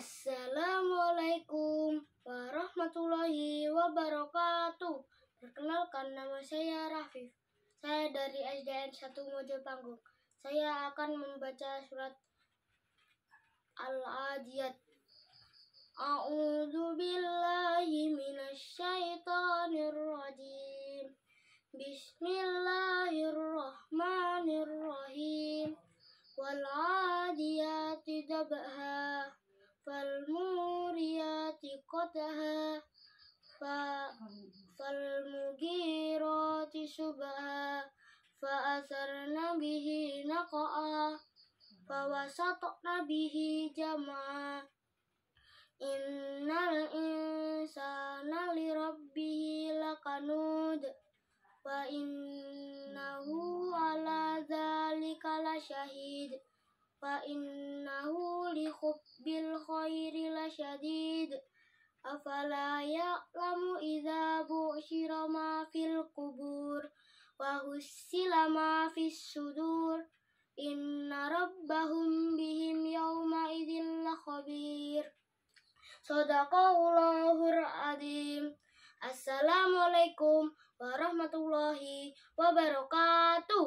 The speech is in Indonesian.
Assalamualaikum warahmatullahi wabarakatuh. Perkenalkan nama saya Rafif. Saya dari SDN 1 Mojo Panggung. Saya akan membaca surat Al-Adiyat. A'udzu billahi minasyaitonir rajim. Bismillahirrahmanirrahim. Wal 'adiyati dhabha فالموريات قدها فالمغيرات سبها فأثرن به نقعا فوسطن به جمعا إن الإنسان لربه لكنود وإنه على ذلك لشهيد وإنه afala ya'lamu idza bu'syira ma fil qubur wa husila ma fis sudur inna rabbahum bihim yawma idzin khabir sadaqallahul adzim assalamualaikum warahmatullahi wabarakatuh